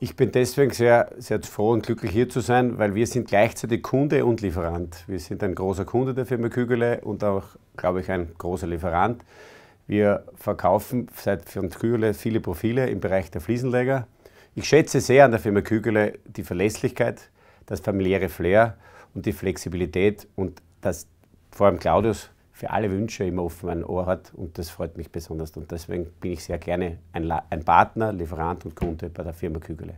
Ich bin deswegen sehr, sehr froh und glücklich hier zu sein, weil wir sind gleichzeitig Kunde und Lieferant. Wir sind ein großer Kunde der Firma Kügele und auch, glaube ich, ein großer Lieferant. Wir verkaufen seit von Kügele viele Profile im Bereich der Fliesenleger. Ich schätze sehr an der Firma Kügele die Verlässlichkeit, das familiäre Flair und die Flexibilität und dass vor allem Claudius für alle Wünsche immer offen ein Ohr hat und das freut mich besonders. Und deswegen bin ich sehr gerne ein, La ein Partner, Lieferant und Kunde bei der Firma Kügele.